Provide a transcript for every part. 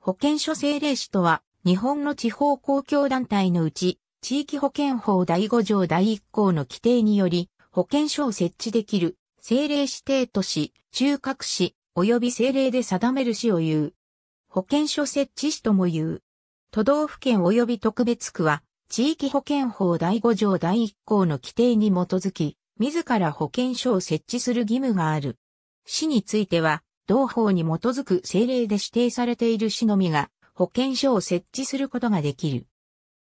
保健所政令市とは、日本の地方公共団体のうち、地域保健法第5条第1項の規定により、保健所を設置できる、政令指定都市、中核市、及び政令で定める市を言う。保健所設置市とも言う。都道府県及び特別区は、地域保健法第5条第1項の規定に基づき、自ら保健所を設置する義務がある。市については、同法に基づく政令で指定されている市のみが保健所を設置することができる。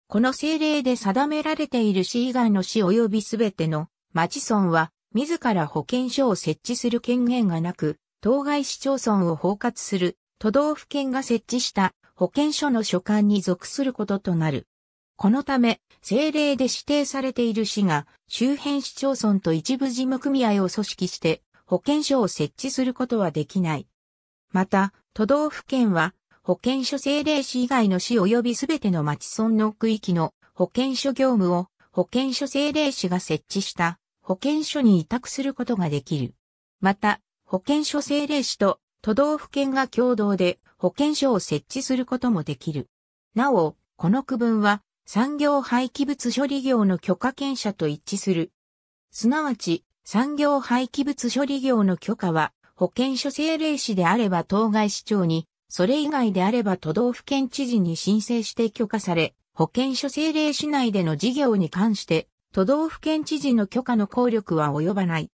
この政令で定められている市以外の市及びすべての町村は自ら保健所を設置する権限がなく、当該市町村を包括する都道府県が設置した保健所の所管に属することとなる。このため、政令で指定されている市が周辺市町村と一部事務組合を組織して保健所を設置することはできない。また、都道府県は、保健所政令市以外の市及びすべての町村の区域の保健所業務を保健所政令市が設置した保健所に委託することができる。また、保健所政令市と都道府県が共同で保健所を設置することもできる。なお、この区分は産業廃棄物処理業の許可権者と一致する。すなわち、産業廃棄物処理業の許可は、保健所政令市であれば当該市長に、それ以外であれば都道府県知事に申請して許可され、保健所政令市内での事業に関して、都道府県知事の許可の効力は及ばない。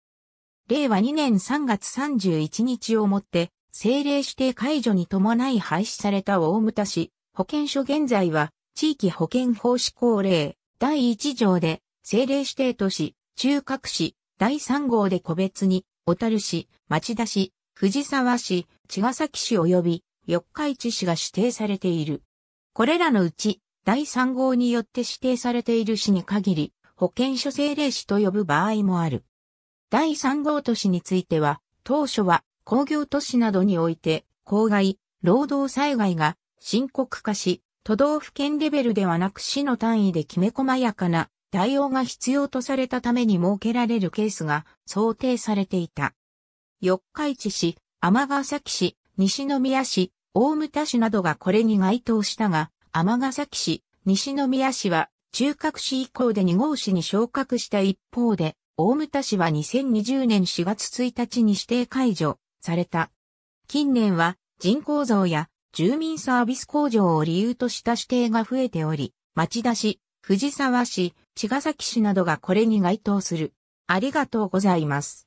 令和2年3月31日をもって、政令指定解除に伴い廃止された大牟田市、保健所現在は、地域保健法施行令、第1条で、政令指定都市、中核市、第3号で個別に、小樽市、町田市、藤沢市、茅ヶ崎市及び四日市市が指定されている。これらのうち、第3号によって指定されている市に限り、保健所政令市と呼ぶ場合もある。第3号都市については、当初は工業都市などにおいて、公害、労働災害が深刻化し、都道府県レベルではなく市の単位できめ細やかな対応が必要とされたために設けられるケースが想定されていた。四日市市、天ヶ崎市、西宮市、大牟田市などがこれに該当したが、天ヶ崎市、西宮市は中核市以降で2号市に昇格した一方で、大牟田市は2020年4月1日に指定解除された。近年は人口増や住民サービス向上を理由とした指定が増えており、町田市、藤沢市、茅ヶ崎市などがこれに該当する。ありがとうございます。